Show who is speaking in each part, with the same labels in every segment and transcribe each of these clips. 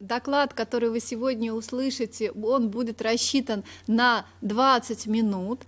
Speaker 1: Доклад, который вы сегодня услышите, он будет рассчитан на 20 минут.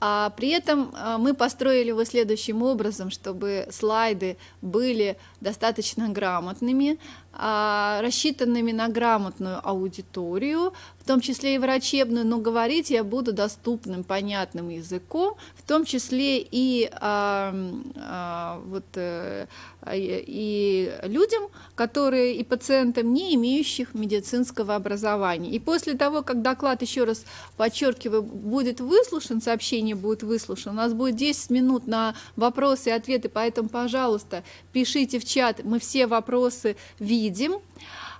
Speaker 1: А при этом а, мы построили его следующим образом, чтобы слайды были достаточно грамотными, а, рассчитанными на грамотную аудиторию, в том числе и врачебную, но говорить я буду доступным, понятным языком, в том числе и, а, а, вот, э, а, и людям, которые и пациентам, не имеющих медицинского образования. И после того, как доклад, еще раз подчеркиваю, будет выслушан, сообщение будет выслушано, у нас будет 10 минут на вопросы и ответы, поэтому, пожалуйста, пишите в чат, мы все вопросы видим, видим.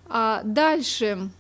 Speaker 1: А, дальше.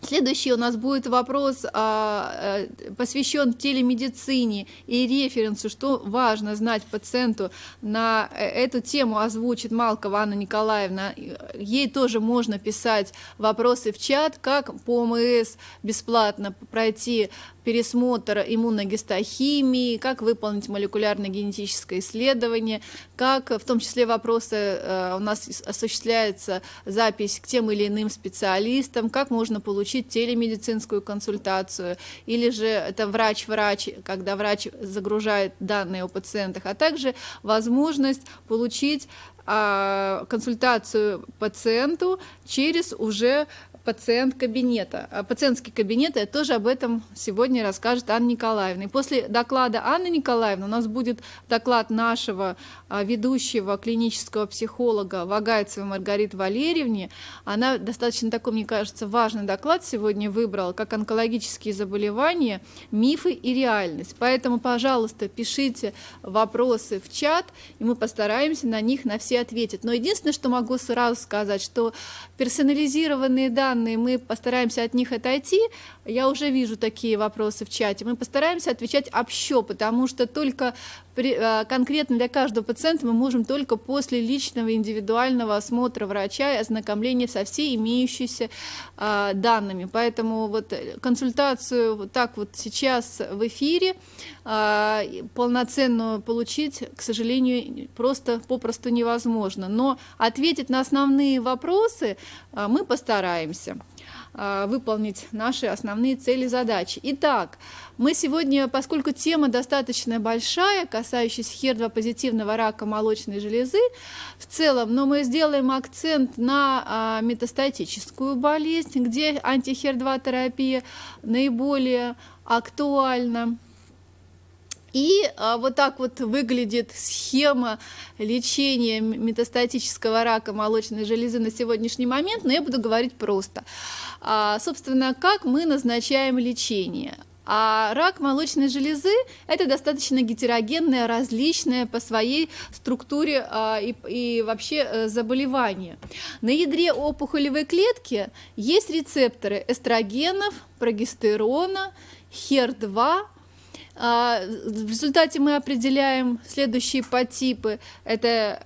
Speaker 1: Следующий у нас будет вопрос, а, э, посвящен телемедицине и референсу, что важно знать пациенту. На э, эту тему озвучит Малкова Анна Николаевна. Ей тоже можно писать вопросы в чат, как по ОМС бесплатно пройти пересмотр иммуногистохимии, как выполнить молекулярно-генетическое исследование, как в том числе вопросы э, у нас осуществляется запись к тем или иным специалистам, как можно получить телемедицинскую консультацию, или же это врач-врач, когда врач загружает данные о пациентах, а также возможность получить а, консультацию пациенту через уже пациент кабинета. А пациентский кабинет, я тоже об этом сегодня расскажет Анна Николаевна. И после доклада Анны Николаевны у нас будет доклад нашего а, ведущего клинического психолога Вагайцева Маргариты Валерьевне. Она достаточно такой, мне кажется, важный доклад сегодня выбрала, как онкологические заболевания, мифы и реальность. Поэтому, пожалуйста, пишите вопросы в чат, и мы постараемся на них на все ответить. Но единственное, что могу сразу сказать, что персонализированные данные, мы постараемся от них отойти. Я уже вижу такие вопросы в чате. Мы постараемся отвечать общо, потому что только Э, конкретно для каждого пациента мы можем только после личного индивидуального осмотра врача и ознакомления со всеми имеющимися э, данными. Поэтому вот э, консультацию вот так вот сейчас в эфире полноценную получить, к сожалению, просто попросту невозможно. Но ответить на основные вопросы мы постараемся. А, выполнить наши основные цели и задачи. Итак, мы сегодня, поскольку тема достаточно большая, касающаяся хер-2-позитивного рака молочной железы, в целом, но мы сделаем акцент на а, метастатическую болезнь, где антихер-2 терапия наиболее актуальна. И а, вот так вот выглядит схема лечения метастатического рака молочной железы на сегодняшний момент, но я буду говорить просто. А, собственно, как мы назначаем лечение? А рак молочной железы – это достаточно гетерогенное, различное по своей структуре а, и, и вообще э, заболевание. На ядре опухолевой клетки есть рецепторы эстрогенов, прогестерона, HER2, а, в результате мы определяем следующие подтипы. Это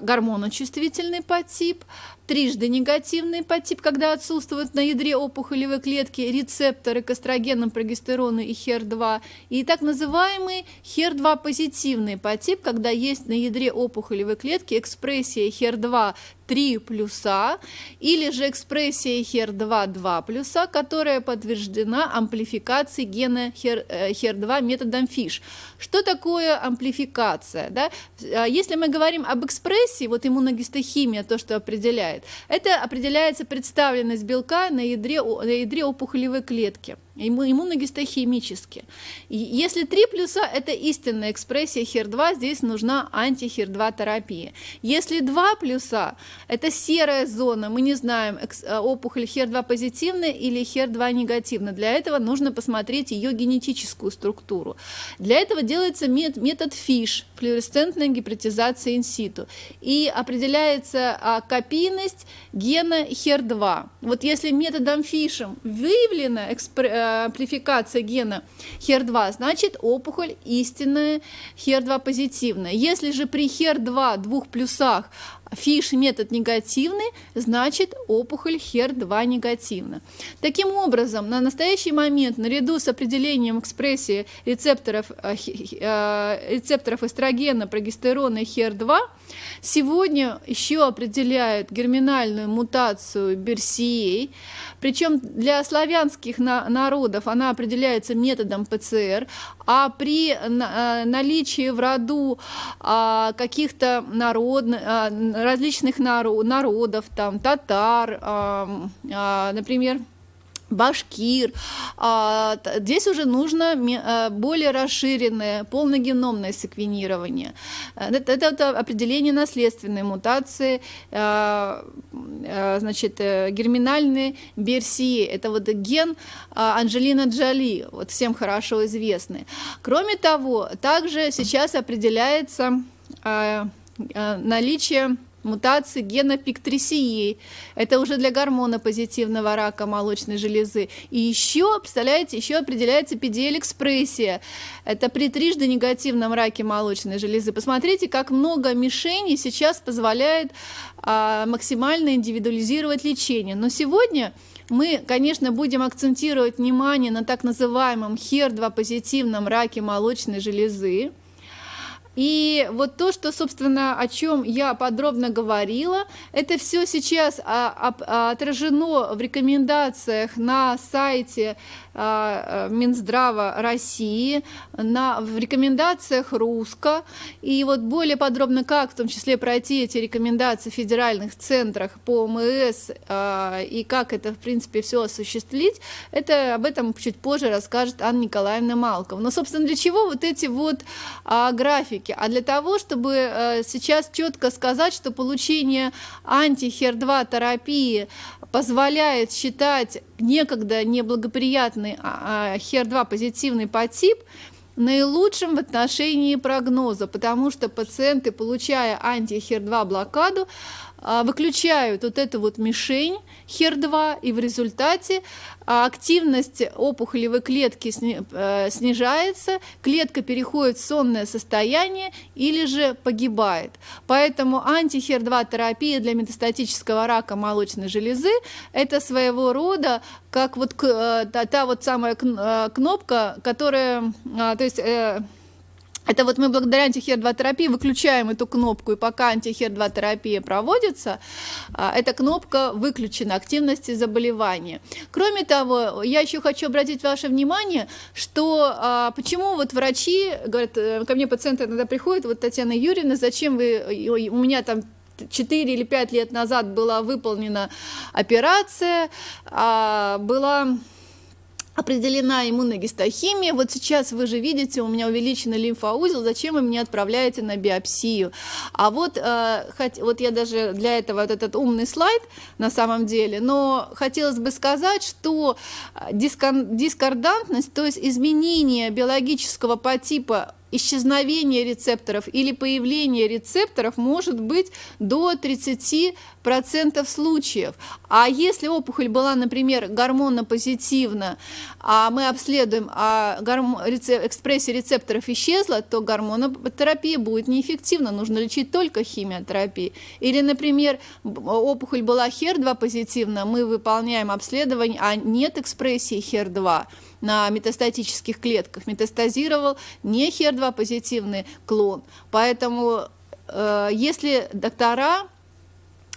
Speaker 1: э, гормоночувствительный подтип, трижды негативный подтип, когда отсутствуют на ядре опухолевой клетки рецепторы к эстрогенам, прогестерону и HER2, и так называемый HER2 позитивный подтип, когда есть на ядре опухолевой клетки экспрессия HER2 3 плюса или же экспрессия HER2 2 плюса, которая подтверждена амплификацией гена HER2 э, методом ФИШ. Что такое амплификация? Да? А если мы говорим об экспрессии, вот иммуногистохимия, то, что определяет, определяет? Это определяется представленность белка на ядре, на ядре опухолевой клетки иммуногистохимически. если 3 плюса – это истинная экспрессия HER2, здесь нужна анти-HER2 терапия. Если 2 плюса – это серая зона, мы не знаем, э, опухоль HER2 позитивная или HER2 негативная. Для этого нужно посмотреть ее генетическую структуру. Для этого делается метод ФИШ – флюоресцентная гипертизация инситу. И определяется а, копийность гена HER2. Вот если методом ФИШем выявлена экспрессия, э, амплификация гена HER2, значит опухоль истинная HER2 позитивная. Если же при HER2 двух плюсах Фиш метод негативный, значит опухоль HER2 негативна. Таким образом, на настоящий момент, наряду с определением экспрессии рецепторов, э, э, рецепторов эстрогена, прогестерона и HER2, сегодня еще определяют герминальную мутацию BRCA, причем для славянских народов она определяется методом ПЦР, а при э, наличии в роду а, каких-то народ, э, различных народов, там, татар, а, например, башкир. А, здесь уже нужно а, более расширенное полногеномное секвенирование. А, это, это, это определение наследственной мутации, значит, э, герминальные берсии. Это вот ген Анжелина Джоли, вот всем хорошо известный. Кроме того, также сейчас определяется э, наличие мутации гена пиктрисии. Это уже для гормона позитивного рака молочной железы. И еще, представляете, еще определяется педиэль-экспрессия. Это при трижды негативном раке молочной железы. Посмотрите, как много мишеней сейчас позволяет а, максимально индивидуализировать лечение. Но сегодня мы, конечно, будем акцентировать внимание на так называемом HER2-позитивном раке молочной железы. И вот то, что, собственно, о чем я подробно говорила, это все сейчас а, а, отражено в рекомендациях на сайте а, э, Минздрава России, на, в рекомендациях РУСКО. И вот более подробно, как в том числе пройти эти рекомендации в федеральных центрах по МС и как это, в принципе, все осуществить, это об этом чуть позже расскажет Анна Николаевна Малкова. Но, собственно, для чего вот эти вот графики? ошибки, а для того, чтобы э, сейчас четко сказать, что получение антихер-2 терапии позволяет считать некогда неблагоприятный а, а, хер-2 позитивный подтип, наилучшим в отношении прогноза, потому что пациенты, получая антихер-2 блокаду, а, выключают вот эту вот мишень HER2, и в результате а, активность опухолевой клетки э, снижается, клетка переходит в сонное состояние или же погибает. Поэтому анти-HER2 терапия для метастатического рака молочной железы – это своего рода как вот э, та, та вот самая э, кнопка, которая, то есть это вот мы благодаря антихер-2-терапии выключаем эту кнопку, и пока антихер-2-терапия проводится, а, эта кнопка выключена, активности заболевания. Кроме того, я еще хочу обратить ваше внимание, что а, почему вот врачи, говорят, э, ко мне пациенты иногда приходят, вот Татьяна Юрьевна, зачем вы, у меня там 4 или 5 лет назад была выполнена операция, а, была определена иммуногистохимия. Вот сейчас вы же видите, у меня увеличенный лимфоузел, зачем вы меня отправляете на биопсию? А вот, э, хоть, вот я даже для этого вот этот умный слайд на самом деле, но хотелось бы сказать, что э, дискон, дискордантность, то есть изменение биологического по типа исчезновение рецепторов или появление рецепторов может быть до 30% случаев. А если опухоль была, например, гормонопозитивна, а мы обследуем, а гормон, экспрессия рецепторов исчезла, то гормонотерапия будет неэффективна, нужно лечить только химиотерапией. Или, например, опухоль была HER2 позитивна, мы выполняем обследование, а нет экспрессии HER2, на метастатических клетках метастазировал не HER2 позитивный клон. Поэтому э, если доктора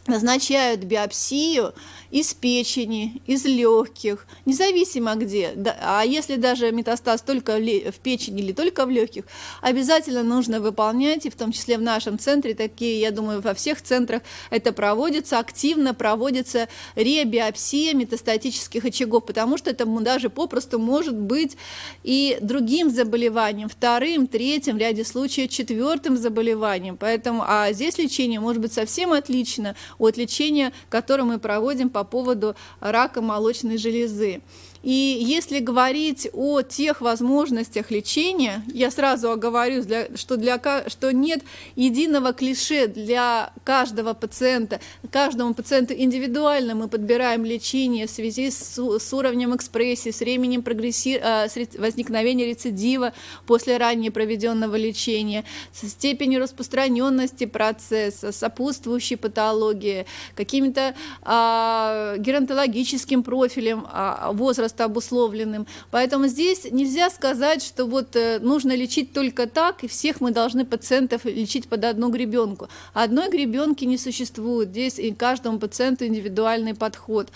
Speaker 1: назначают биопсию из печени, из легких, независимо где. А если даже метастаз только в печени или только в легких, обязательно нужно выполнять, и в том числе в нашем центре, такие, я думаю, во всех центрах это проводится, активно проводится ребиопсия метастатических очагов, потому что это даже попросту может быть и другим заболеванием, вторым, третьим, в ряде случаев четвертым заболеванием. Поэтому, а здесь лечение может быть совсем отлично, от лечения, которое мы проводим по поводу рака молочной железы. И если говорить о тех возможностях лечения, я сразу оговорюсь, для, что, для, что нет единого клише для каждого пациента. Каждому пациенту индивидуально мы подбираем лечение в связи с, с уровнем экспрессии, с временем прогресси, э, возникновения рецидива после ранее проведенного лечения, со степенью распространенности процесса, сопутствующей патологии, каким-то а, геронтологическим профилем а, возраста просто обусловленным. Поэтому здесь нельзя сказать, что вот э, нужно лечить только так, и всех мы должны пациентов лечить под одну гребенку. Одной гребенки не существует. Здесь и каждому пациенту индивидуальный подход.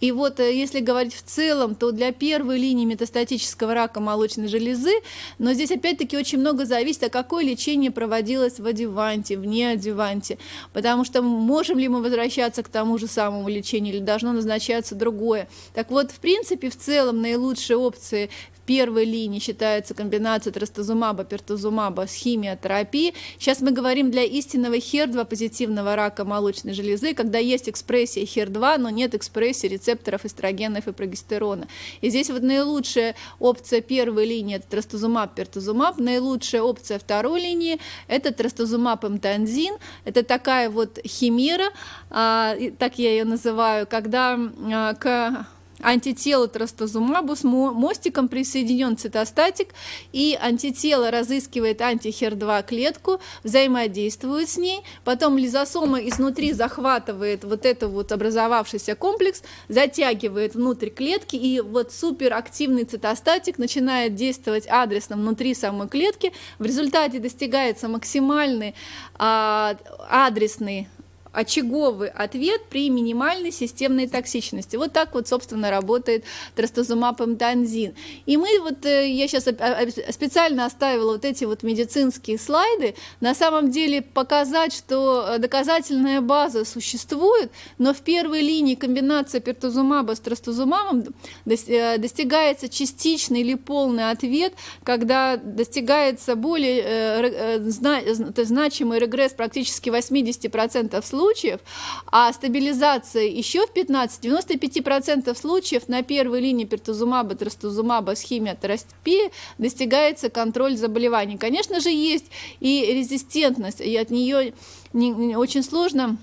Speaker 1: И вот э, если говорить в целом, то для первой линии метастатического рака молочной железы, но здесь опять-таки очень много зависит, а какое лечение проводилось в одеванте, вне одеванте, Потому что можем ли мы возвращаться к тому же самому лечению или должно назначаться другое. Так вот, в принципе, в в целом наилучшие опции в первой линии считаются комбинация трастазумаба, пертазумаба с химиотерапией. Сейчас мы говорим для истинного HER2 позитивного рака молочной железы, когда есть экспрессия HER2, но нет экспрессии рецепторов эстрогенов и прогестерона. И здесь вот наилучшая опция первой линии – это трастазумаб, пертазумаб. Наилучшая опция второй линии – это трастазумаб эмтанзин. Это такая вот химера, а, так я ее называю, когда а, к антитело трастозумабу с мостиком присоединен цитостатик, и антитело разыскивает антихер-2 клетку, взаимодействует с ней, потом лизосома изнутри захватывает вот этот вот образовавшийся комплекс, затягивает внутрь клетки, и вот суперактивный цитостатик начинает действовать адресно внутри самой клетки, в результате достигается максимальный а, адресный очаговый ответ при минимальной системной токсичности. Вот так вот, собственно, работает трастозумаб эмтанзин. И мы вот, э, я сейчас а, а, специально оставила вот эти вот медицинские слайды, на самом деле показать, что э, доказательная база существует, но в первой линии комбинация пертозумаба с трастозумабом э, достигается частичный или полный ответ, когда достигается более значимый регресс практически 80% случаев, случаев, а стабилизация еще в 15, 95% случаев на первой линии пертузумаба, трастузумаба с химиотерапией достигается контроль заболеваний. Конечно же, есть и резистентность, и от нее не, не, очень сложно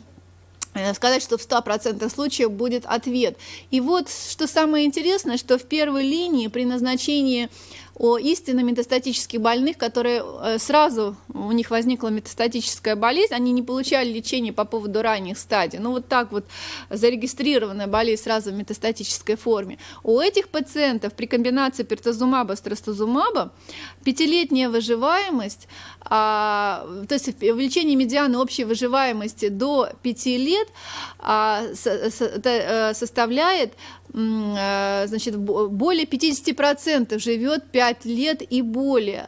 Speaker 1: э, сказать, что в 100% случаев будет ответ. И вот что самое интересное, что в первой линии при назначении о истинно метастатических больных, которые э, сразу у них возникла метастатическая болезнь, они не получали лечения по поводу ранних стадий. Ну вот так вот зарегистрированная болезнь сразу в метастатической форме. У этих пациентов при комбинации пертозумаба с трастозумаба пятилетняя выживаемость, а, то есть увеличение медианы общей выживаемости до 5 лет а, со, со, э, составляет Э, значит, более 50% живет 5 лет и более.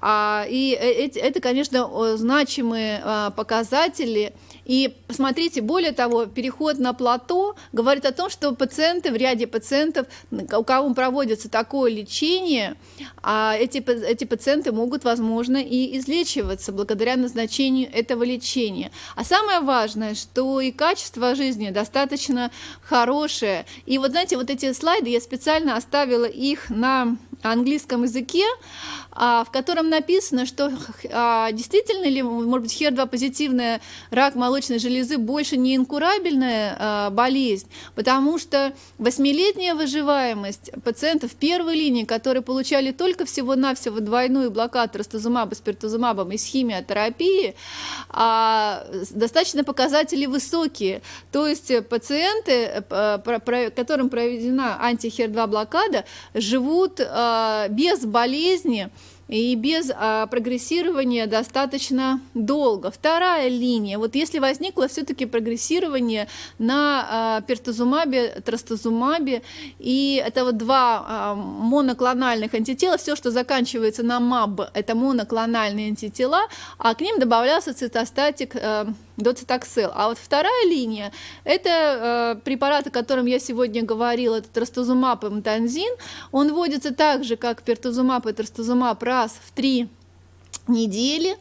Speaker 1: А, и э, это, конечно, значимые а, показатели, и посмотрите, более того, переход на плато говорит о том, что пациенты, в ряде пациентов, у кого проводится такое лечение, а эти, эти пациенты могут, возможно, и излечиваться благодаря назначению этого лечения. А самое важное, что и качество жизни достаточно хорошее. И вот, знаете, вот эти слайды, я специально оставила их на английском языке, а, в котором написано, что а, действительно ли, может быть, хер позитивная рак молочной железы больше не инкурабельная а, болезнь, потому что восьмилетняя выживаемость пациентов первой линии, которые получали только всего-навсего двойную блокаду растузумаба, спиртузумабом из химиотерапии, достаточно показатели высокие. То есть пациенты, э, которым проведена антихер-2 блокада, живут Э, без болезни и без а, прогрессирования достаточно долго. Вторая линия, вот если возникло все-таки прогрессирование на а, пертозумабе, трастозумабе, и это вот два а, моноклональных антитела, все, что заканчивается на МАБ, это моноклональные антитела, а к ним добавлялся цитостатик а, э, доцитоксел. А вот вторая линия – это э, препарат, о котором я сегодня говорила, это трастузумаб и мтанзин. Он вводится так же, как пертузумаб и трастузумаб раз, в три недели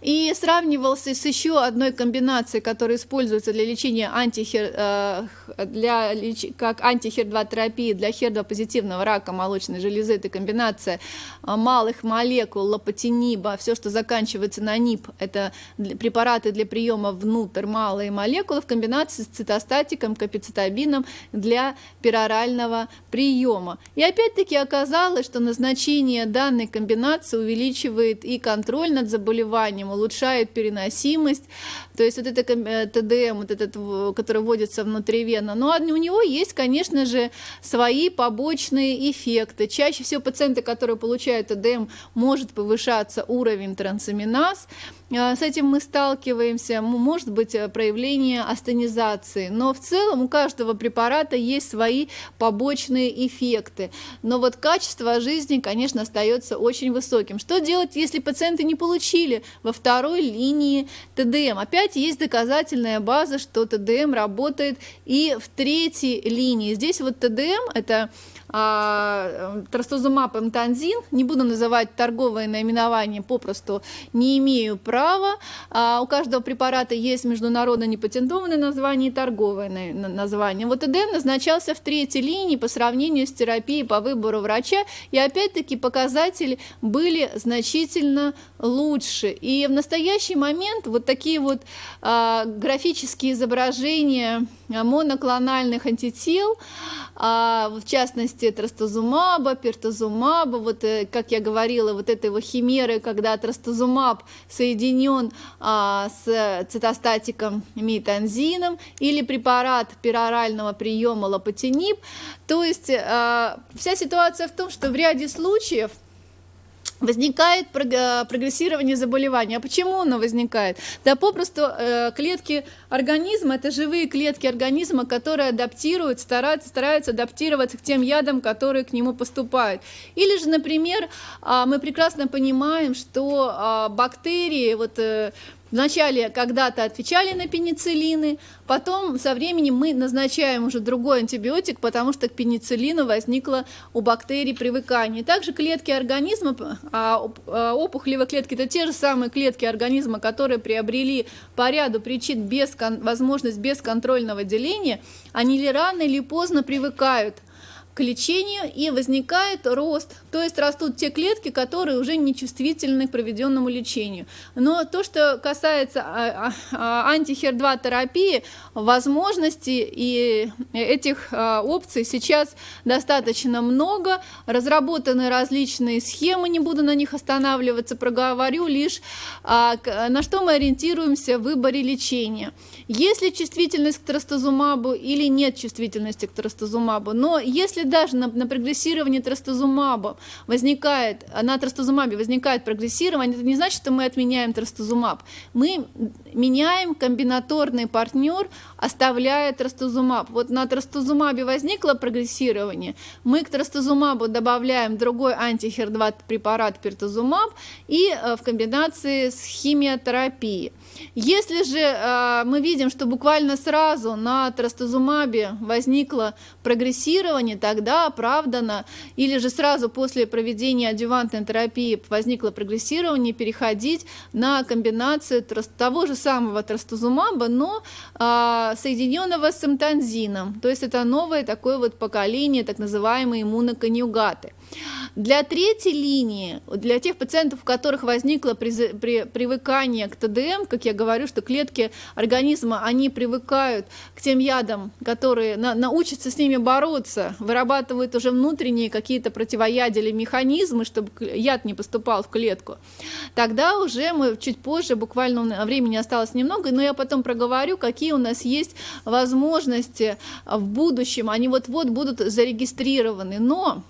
Speaker 1: и сравнивался с еще одной комбинацией, которая используется для лечения антихер, э, для, как антихер-2-терапии для хер-2-позитивного рака молочной железы. Это комбинация э, малых молекул лопатиниба, все, что заканчивается на НИП, это препараты для приема внутрь малые молекулы в комбинации с цитостатиком, капицитабином для перорального приема. И опять-таки оказалось, что назначение данной комбинации увеличивает и контроль контроль над заболеванием, улучшает переносимость, то есть вот это ТДМ, э, вот этот, который вводится внутривенно, но у него есть, конечно же, свои побочные эффекты. Чаще всего пациенты, которые получают ТДМ, может повышаться уровень трансаминаз. Э, с этим мы сталкиваемся. Может быть э, проявление астенизации. Но в целом у каждого препарата есть свои побочные эффекты. Но вот качество жизни, конечно, остается очень высоким. Что делать, если пациенты не получили во второй линии ТДМ? Опять кстати, есть доказательная база, что ТДМ работает и в третьей линии. Здесь вот ТДМ – это э, а, трастузумаб эмтанзин, не буду называть торговые наименования, попросту, не имею права. А у каждого препарата есть международно непатентованное название и торговое название. Вот ЭДМ назначался в третьей линии по сравнению с терапией по выбору врача, и опять-таки показатели были значительно лучше. И в настоящий момент вот такие вот э, графические изображения моноклональных антител, а, в частности трастузумаба, пертузумаба, вот, э, как я говорила, вот этой его химеры, когда трастузумаб соединен а, с цитостатиком митанзином или препарат перорального приема лопатинип. То есть а, вся ситуация в том, что в ряде случаев возникает э, прогрессирование заболевания. А почему оно возникает? Да попросту э, клетки организма, это живые клетки организма, которые адаптируют, стараются, стараются адаптироваться к тем ядам, которые к нему поступают. Или же, например, а, мы прекрасно понимаем, что а, бактерии, вот э, Вначале когда-то отвечали на пенициллины, потом со временем мы назначаем уже другой антибиотик, потому что к пенициллину возникло у бактерий привыкание. Также клетки организма, а, а опухолевые клетки – это те же самые клетки организма, которые приобрели по ряду причин без, возможность бесконтрольного деления, они ли рано или поздно привыкают – к лечению и возникает рост, то есть растут те клетки, которые уже не чувствительны к проведенному лечению. Но то, что касается а, а, а, антихер-2 терапии, возможностей и этих опций сейчас достаточно много, разработаны различные схемы, не буду на них останавливаться, проговорю лишь, на что мы ориентируемся в выборе лечения. Есть ли чувствительность к трастозумабу или нет чувствительности к трастозумабу, но если если даже на, на прогрессировании трастазумаба возникает, на трастазумабе возникает прогрессирование, это не значит, что мы отменяем трастазумаб. Мы меняем комбинаторный партнер, оставляя трастазумаб. Вот на трастазумабе возникло прогрессирование, мы к трастазумабу добавляем другой антихер-2 препарат пертазумаб и э, в комбинации с химиотерапией. Если же э, мы видим, что буквально сразу на трастузумабе возникло прогрессирование, тогда оправдано, или же сразу после проведения адювантной терапии возникло прогрессирование, переходить на комбинацию траст... того же самого трастузумаба, но э, соединенного с эмтанзином. То есть это новое такое вот поколение, так называемые иммуноконъюгаты. Для третьей линии, для тех пациентов, у которых возникло при, при, привыкание к ТДМ, как я говорю, что клетки организма, они привыкают к тем ядам, которые на, научатся с ними бороться, вырабатывают уже внутренние какие-то противоядия механизмы, чтобы яд не поступал в клетку, тогда уже мы чуть позже, буквально времени осталось немного, но я потом проговорю, какие у нас есть возможности в будущем, они вот-вот будут зарегистрированы, но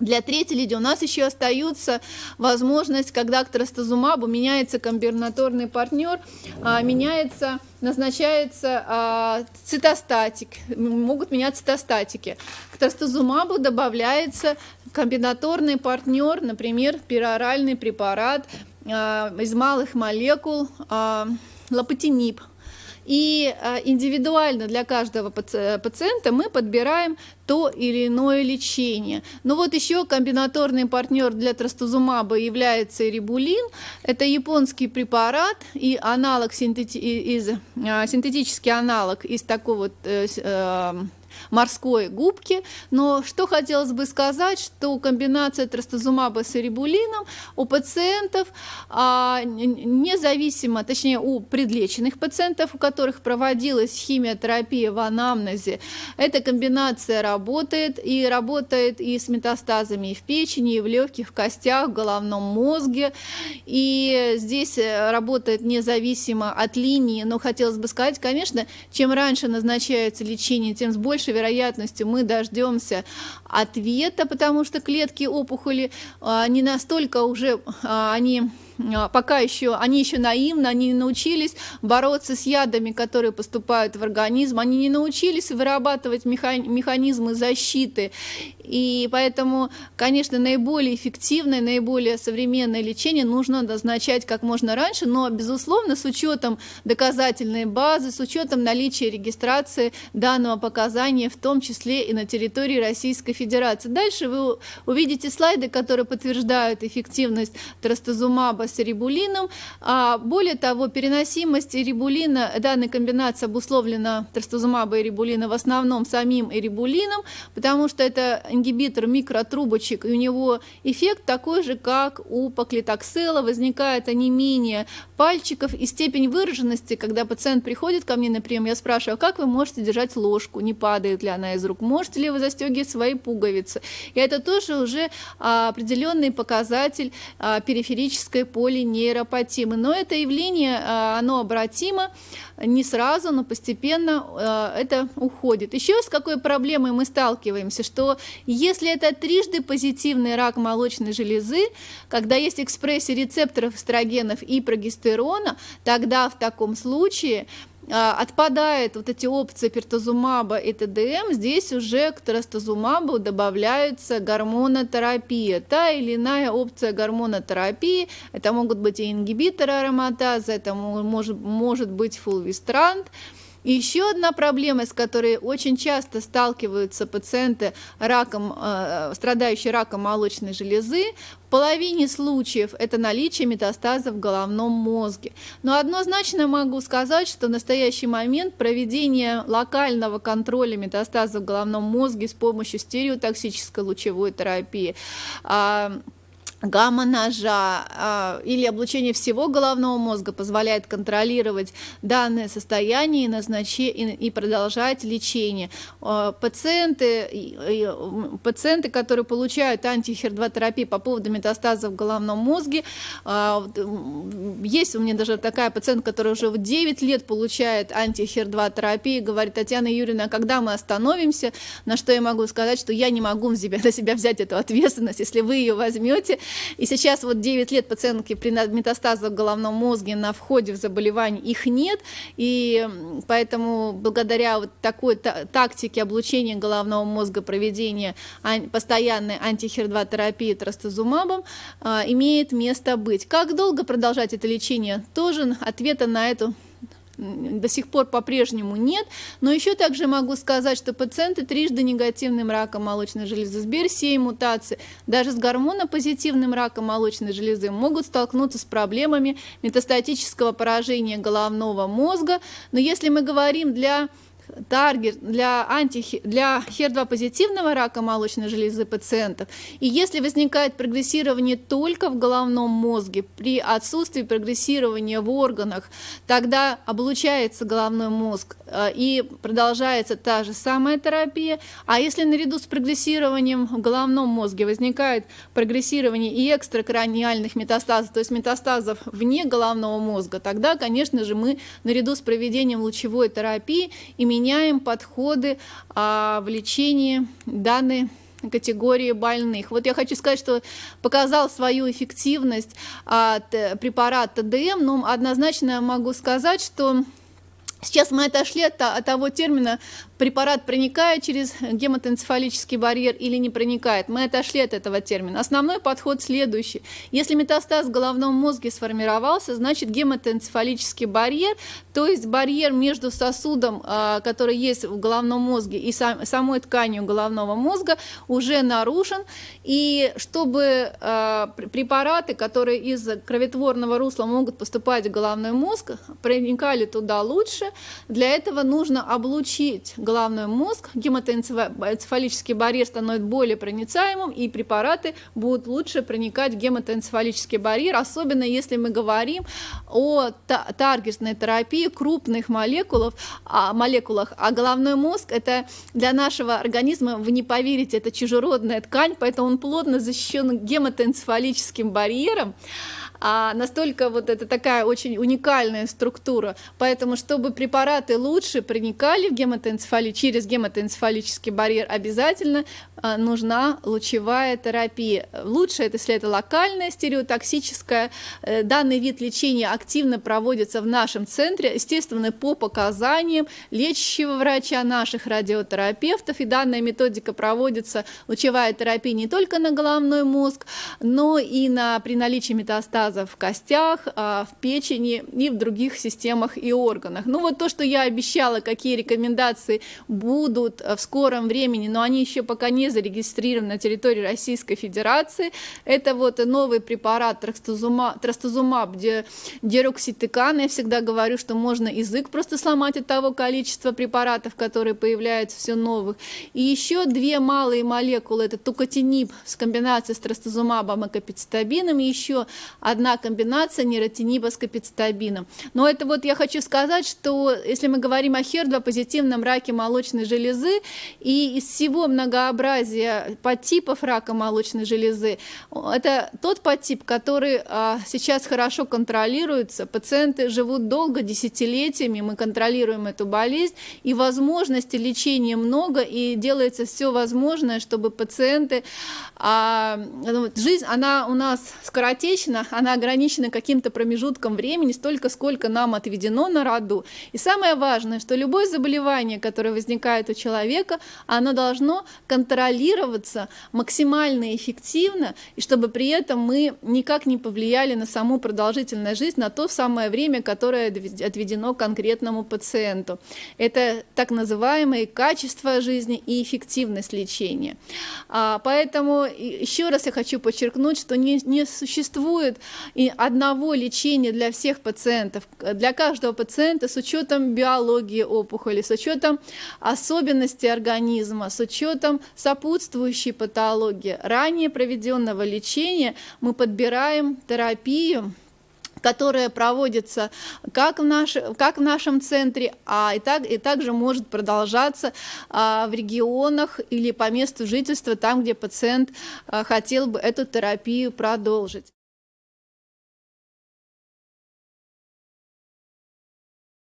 Speaker 1: для третьей леди у нас еще остается возможность, когда к трастазумабу меняется комбинаторный партнер, а, меняется, назначается а, цитостатик, могут меняться цитостатики. К трастазумабу добавляется комбинаторный партнер, например, пероральный препарат а, из малых молекул лапотинип, и э, индивидуально для каждого пациента мы подбираем то или иное лечение. Ну вот еще комбинаторный партнер для трастузумаба является рибулин. Это японский препарат и аналог синтети... из, э, синтетический аналог из такого вот э, морской губки. Но что хотелось бы сказать, что комбинация трастазумаба с ирибулином у пациентов, а, независимо, точнее у предлеченных пациентов, у которых проводилась химиотерапия в анамнезе, эта комбинация работает и работает и с метастазами и в печени, и в легких, в костях, в головном мозге. И здесь э, работает независимо от линии. Но хотелось бы сказать, конечно, чем раньше назначается лечение, тем с большей большей вероятностью мы дождемся ответа, потому что клетки опухоли а, не настолько уже, а, они а, пока еще, они еще наивны, они не научились бороться с ядами, которые поступают в организм, они не научились вырабатывать механизмы защиты. И поэтому, конечно, наиболее эффективное, наиболее современное лечение нужно назначать как можно раньше, но, безусловно, с учетом доказательной базы, с учетом наличия регистрации данного показания, в том числе и на территории Российской Федерации. Дальше вы увидите слайды, которые подтверждают эффективность трастезумаба папа с рибулином. А более того, переносимость рибулина, данной комбинации обусловлена трастузумаба и рибулина в основном самим рибулином, потому что это ингибитор микротрубочек, и у него эффект такой же, как у поклитоксела, возникает анемия пальчиков и степень выраженности, когда пациент приходит ко мне на прием, я спрашиваю, как вы можете держать ложку, не падает ли она из рук, можете ли вы застегивать свои пуговицы. И это тоже уже а, определенный показатель а, периферической полинейропатимы. Но это явление, а, оно обратимо не сразу, но постепенно а, это уходит. Еще с какой проблемой мы сталкиваемся, что если это трижды позитивный рак молочной железы, когда есть экспрессия рецепторов эстрогенов и прогестерона, тогда в таком случае а, отпадает вот эти опции пертозумаба и ТДМ, здесь уже к трастозумабу добавляется гормонотерапия. Та или иная опция гормонотерапии, это могут быть и ингибиторы ароматазы, это может, может быть фулвистрант, и еще одна проблема, с которой очень часто сталкиваются пациенты, раком, э, страдающие раком молочной железы, в половине случаев это наличие метастазов в головном мозге. Но однозначно могу сказать, что в настоящий момент проведение локального контроля метастазов в головном мозге с помощью стереотоксической лучевой терапии э, гамма-ножа э, или облучение всего головного мозга позволяет контролировать данное состояние и, назнач... и, и продолжать лечение. Э, пациенты, и, и, пациенты, которые получают антихердвотерапию по поводу метастазов в головном мозге, э, есть у меня даже такая пациентка, которая уже в 9 лет получает антихердвотерапию, говорит, Татьяна Юрьевна, когда мы остановимся, на что я могу сказать, что я не могу на себя взять эту ответственность, если вы ее возьмете, и сейчас вот 9 лет пациентки при метастазах в головном мозге на входе в заболевание их нет, и поэтому благодаря вот такой тактике облучения головного мозга, проведения постоянной антихер-2 терапии трастезумабом а, имеет место быть. Как долго продолжать это лечение? Тоже ответа на эту до сих пор по-прежнему нет. Но еще также могу сказать, что пациенты трижды негативным раком молочной железы с BRCA мутации, даже с гормонопозитивным раком молочной железы могут столкнуться с проблемами метастатического поражения головного мозга. Но если мы говорим для таргет для, анти, для HER2 позитивного рака молочной железы пациентов. И если возникает прогрессирование только в головном мозге, при отсутствии прогрессирования в органах, тогда облучается головной мозг э, и продолжается та же самая терапия. А если наряду с прогрессированием в головном мозге возникает прогрессирование и экстракранеальных метастазов, то есть метастазов вне головного мозга, тогда, конечно же, мы наряду с проведением лучевой терапии имеем меняем подходы а, в лечении данной категории больных. Вот я хочу сказать, что показал свою эффективность а, т, препарат ТДМ, но однозначно я могу сказать, что Сейчас мы отошли от того термина препарат проникает через гематоэнцефалический барьер или не проникает. Мы отошли от этого термина. Основной подход следующий. Если метастаз в головном мозге сформировался, значит гематоэнцефалический барьер, то есть барьер между сосудом, а, который есть в головном мозге, и самой тканью головного мозга уже нарушен. И чтобы а, препараты, которые из кроветворного русла могут поступать в головной мозг, проникали туда лучше, для этого нужно облучить головной головной мозг, гематоэнцефалический барьер становится более проницаемым, и препараты будут лучше проникать в гематоэнцефалический барьер, особенно если мы говорим о таргетной терапии крупных молекулов, о а, молекулах. А головной мозг — это для нашего организма, вы не поверите, это чужеродная ткань, поэтому он плотно защищен гематоэнцефалическим барьером а настолько вот это такая очень уникальная структура. Поэтому, чтобы препараты лучше проникали в гематоэнцефалию через гематоэнцефалический барьер, обязательно а, нужна лучевая терапия. Лучше это, если это локальная стереотоксическая. Э, данный вид лечения активно проводится в нашем центре, естественно, по показаниям лечащего врача, наших радиотерапевтов. И данная методика проводится, лучевая терапия не только на головной мозг, но и на, при наличии метастаза железа в костях, а, в печени и в других системах и органах. Ну вот то, что я обещала, какие рекомендации будут а, в скором времени, но они еще пока не зарегистрированы на территории Российской Федерации, это вот новый препарат трастузума, трастузумаб, дерокситыкан. Я всегда говорю, что можно язык просто сломать от того количества препаратов, которые появляются все новых. И еще две малые молекулы, это тукотиниб с комбинацией с трастузумабом и капицитабином, и еще одна комбинация нейротиниба с капицитабином. Но это вот я хочу сказать, что если мы говорим о хер 2 позитивном раке молочной железы, и из всего многообразия подтипов рака молочной железы, это тот подтип, который а, сейчас хорошо контролируется. Пациенты живут долго, десятилетиями, мы контролируем эту болезнь, и возможности лечения много, и делается все возможное, чтобы пациенты... А, ну, жизнь, она у нас скоротечна, она она ограничена каким-то промежутком времени, столько, сколько нам отведено на роду. И самое важное, что любое заболевание, которое возникает у человека, оно должно контролироваться максимально эффективно, и чтобы при этом мы никак не повлияли на саму продолжительность жизни, на то самое время, которое отведено конкретному пациенту. Это так называемые качество жизни и эффективность лечения. А, поэтому еще раз я хочу подчеркнуть, что не, не существует и одного лечения для всех пациентов, для каждого пациента с учетом биологии опухоли, с учетом особенностей организма, с учетом сопутствующей патологии. Ранее проведенного лечения мы подбираем терапию, которая проводится как в, наш, как в нашем центре, а и, так, и также может продолжаться а, в регионах или по месту жительства, там, где пациент а, хотел бы эту терапию продолжить.